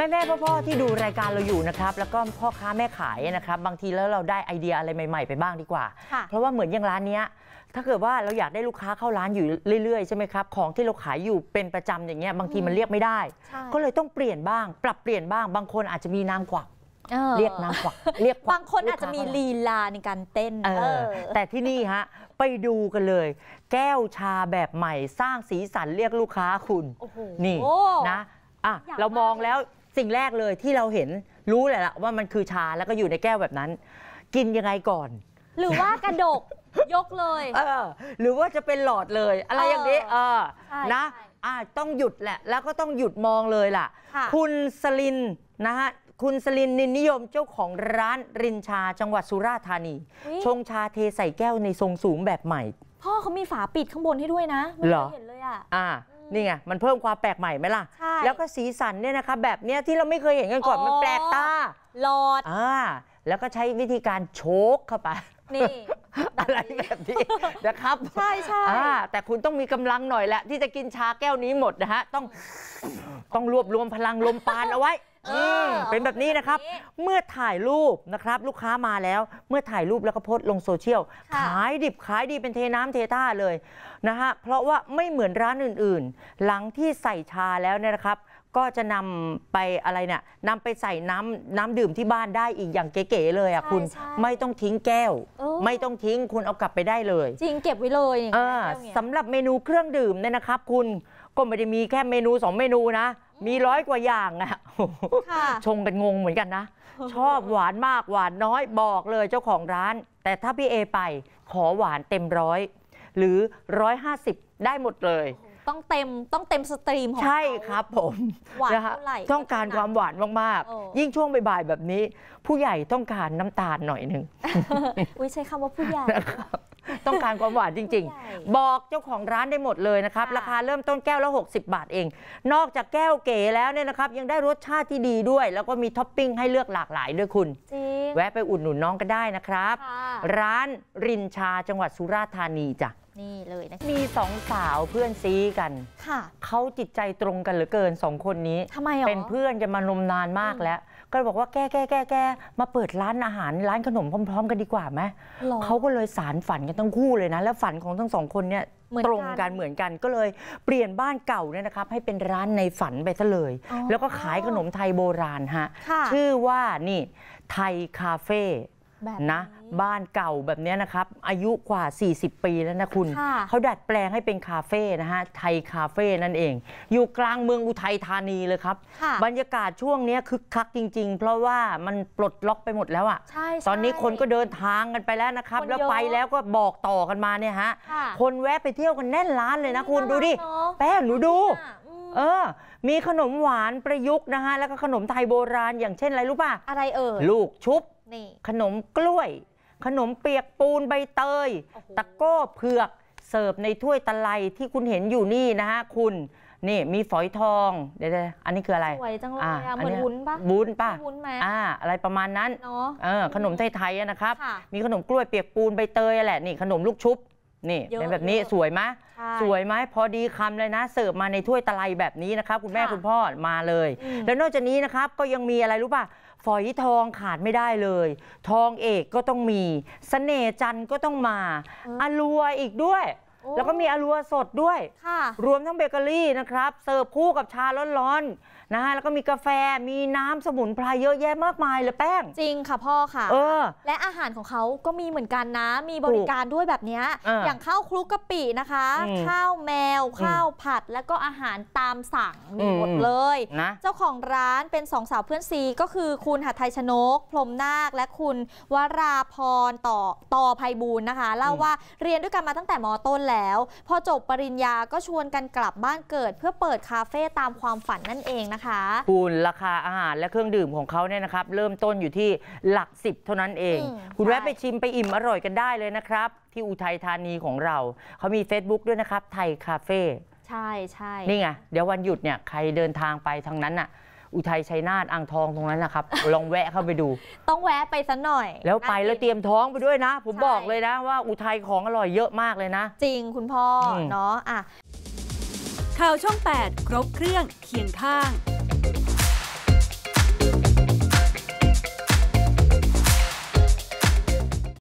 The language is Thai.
แม่แม่พ่อพ่อที่ดูรายการเราอยู่นะครับ แล้วก็พ่อค้าแม่ขายนะครับ บางทีแล้วเราได้ไอเดียอะไรใหม่ๆ ไปบ้างดีกว่า เพราะว่าเหมือนอย่างร้านเนี้ย ถ้าเกิดว่าเราอยากได้ลูกค้าเข้าร้านอยู่เรื่อยๆ ใช่ไหมครับของที่เราขายอยู่เป็นประจำอย่างเงี้ยบางทีมันเรียกไม่ได้ก็เลยต้องเปลี่ยนบ้าง ปรับเปลี่ยนบ้าง บางคนอาจจะมีนาำกวักเรียกน้ำกวักเรียกบางคนอาจจะมีลีลาในการเต้นแต่ที่นี่ฮะไปดูกันเลย แก้วชาแบบใหม่สร้างสีสันเรียกลูกค้าคุณ นี่นะอ่ะเรามองแล้วสิ่งแรกเลยที่เราเห็นรู้แหละละว่ามันคือชาแล้ว ก็อยู่ในแก้วแบบนั้น กินยังไงก่อน หรือว่ากระดก ยกเลยเออหรือว่าจะเป็นหลอดเลย อะไรอย่างนี้เออนะอ่าต้องหยุดแหละแล้วก็ต้องหยุดมองเลยล่ะคะคุณสลินนะฮะคุณสลินนินนิยมเจ้าของร้านรินชาจังหวัดสุราษฎร์ธานี ชงชาเทใส่แก้วในทรงสูงแบบใหม่ พ่อเขามีฝาปิดข้างบนให้ด้วยนะไม่เห็นเลยอ่ะอ่านี่ไง มันเพิ่มความแปลกใหม่ไหมล่ะใช่แล้วก็สีสันเนี่ยนะคะแบบเนี้ยที่เราไม่เคยเห็นกันก่อน มันแปลกตา หลอดอ่าแล้วก็ใช้วิธีการโชกเข้าไป นี่ อะไรแบบนี้นะครับ ใช่ใช่อ่าแต่คุณต้องมีกำลังหน่อยแหละที่จะกินชาแก้วนี้หมดนะฮะต้อง ต้องรวบรวมพลังลมปานเอาไว้เป็นแบบนี้นะครับเมื่อถ่ายรูปนะครับลูกค้ามาแล้ว เมื่อถ่ายรูปแล้วก็โพสต์ลงโซเชียลขายดิบขายดีเป็นเทน้ำเทท่าเลยนะฮะเพราะว่าไม่เหมือนร้านอื่นๆ หลังที่ใส่ชาแล้วเนี่ยนะครับ ก็จะนำไปอะไรเนี่ยนำไปใส่น้ำน้ำดื่มที่บ้านได้อีกอย่างเก๋ๆเลยอ่ะคุณไม่ต้องทิ้งแก้ว ไม่ต้องทิ้งคุณเอากลับไปได้เลย จริงเก็บไว้เลยสำาหรับเมนูเครื่องดื่มเนี่ยนะครับ คุณก็ไม่ได้มีแค่เมนู 2 เมนูนะมีร้อยกว่าอย่างอะชงกันงงเหมือนกันนะ ชอบหวานมากหวานน้อยบอกเลยเจ้าของร้าน แต่ถ้าพี่เอไปขอหวานเต็มร้อยหรือร้อยหาสิบได้หมดเลย ต้องเต็มต้องเต็มสตรีมของใช่ครับ ผมหวานเท่าไหร่ต้องการความหวานมากๆ ยิ่งช่วงบ่ายๆแบบนี้ ผู้ใหญ่ต้องการน้ำตาลหน่อยหนึ่งอุ้ยใช้คำว่าผู้ใหญ่ต้องการความหวานจริงๆ บอกเจ้าของร้านได้หมดเลยนะครับ ราคาเริ่มต้นแก้วละ60 บาทเอง นอกจากแก้วเก๋แล้วเนี่ยนะครับ ยังได้รสชาติที่ดีด้วย แล้วก็มีท็อปปิ้งให้เลือกหลากหลายด้วยคุณ จริง แวะไปอุดหนุนน้องก็ได้นะครับ ร้านรินชาจังหวัดสุราษฎร์ธานีจ้ะ นี่เลยนะ มีสองสาวเพื่อนซีกัน ค่ะเขาจิตใจตรงกันเหลือเกินสองคนนี้ทำไมอ๋อเป็นเพื่อนกันมานมนานมากแล้วก็เลยบอกว่าแก้แก้แก้แก้มาเปิดร้านอาหาร ร้านขนมพร้อมๆกันดีกว่าไหม เขาก็เลยสารฝันกันทั้งคู่เลยนะ แล้วฝันของทั้งสองคนเนี่ยตรงกัน เหมือนกัน ก็เลยเปลี่ยนบ้านเก่าเนี่ยนะครับ ให้เป็นร้านในฝันไปซะเลย แล้วก็ขายขนมไทยโบราณฮะ ชื่อว่านี่ไทยคาเฟ่บบนะบ้านเก่าแบบนี้นะครับอายุกว่า 40 ปีแล้วนะคุณเขาดัดแปลงให้เป็นคาเฟ่นะฮะไทยคาเฟ่นั่นเอง อยู่กลางเมืองอุทัยธานีเลยครับ บรรยากาศช่วงนี้คึกคักจริงๆ เพราะว่ามันปลดล็อกไปหมดแล้วอะ่ะ ตอนนี้คนก็เดินทางกันไปแล้วนะครับ แล้วไปแล้วก็บอกต่อกันมาเนี่ยฮะคนแวะไปเที่ยวกันแน่นร้านเลยนะ คุณดูดิแป้งหนูดู เออ มีขนมหวานประยุกต์นะฮะแล้วก็ขนมไทยโบราณ อย่างเช่นอะไรรู้ป่ะอะไรเอ่ยลูกชุบขนมกล้วยขนมเปียกปูนใบเตยตะโก้เผือกเสิร์ฟในถ้วยตะไลที่คุณเห็นอยู่นี่นะฮะคุณนี่มีฝอยทอง เดี๋ยวอันนี้คืออะไรสวยจังเลยอ่ะเหมือนวุ้นป่ะวุ้นป่ะวุ้นไหมอ่าอะไรประมาณนั้นเนาะขนมไทยๆนะครับ มีขนมกล้วยเปียกปูนใบเตยแหละนี่ขนมลูกชุบนี่เป็นแบบนี้สวยไหมสวยไหมพอดีคำเลยนะ เสิร์ฟมาในถ้วยตะไลแบบนี้นะครับ คุณแม่คุณพ่อมาเลย แล้วนอกจากนี้นะครับก็ยังมีอะไรรู้ป่ะฝอยทองขาดไม่ได้เลย ทองเอกก็ต้องมีสเสน่ห์จันทร์ก็ต้องมา อรัวอีกด้วยแล้วก็มีอรัวสดด้วยรวมทั้งเบเกอรี่นะครับ เสิร์ฟคู่กับชาร้อนๆ นะฮะแล้วก็มีกาแฟมีน้ำสมุนไพรเยอะแยะมากมายเลยแป้ง จริงค่ะ พ่อค่ะออและอาหารของเขาก็มีเหมือนกันนะ มีบริการด้วยแบบนี้ออย่างข้าวคลุกกะปินะคะ ข้าวแมว ข้าวผัด แล้วก็อาหารตามสั่ง มีหมดเลยนะเจ้าของร้านเป็นสองสาวเพื่อนซีก็คือคุณหัตไทยชนก พรมนาค และคุณวราพรต่อต่อภัยบูลนะคะ เล่าว่าเรียนด้วยกันมาตั้งแต่มอต้นแล้วพอจบปริญญาก็ชวนกันกลับบ้านเกิด เพื่อเปิดคาเฟ่ตามความฝันนั่นเองนะคะคุณราคาอาหารและเครื่องดื่มของเขาเนี่ยนะครับ เริ่มต้นอยู่ที่หลักสิบเท่านั้นเองอคุณแวะไปชิมไปอิ่มอร่อยกันได้เลยนะครับ ที่อุทัยธานีของเรา เขามี Facebook ด้วยนะครับ ไทยคาเฟ่ใช่ใช่นี่ไงเดี๋ยววันหยุดเนี่ยใครเดินทางไปทางนั้นอ่ะอุทัยชัยนาทอ่างทองตรงนั้นนะครับ ลองแวะเข้าไปดู ต้องแวะไปสักหน่อย แล้วไปแล้วเตรียมท้องไปด้วยนะ ผมบอกเลยนะว่า อุทัยของอร่อยเยอะมากเลยนะ จริงคุณพ่อเนาะอ่ะข่าวช่อง8 ครบเครื่องเคียงข้าง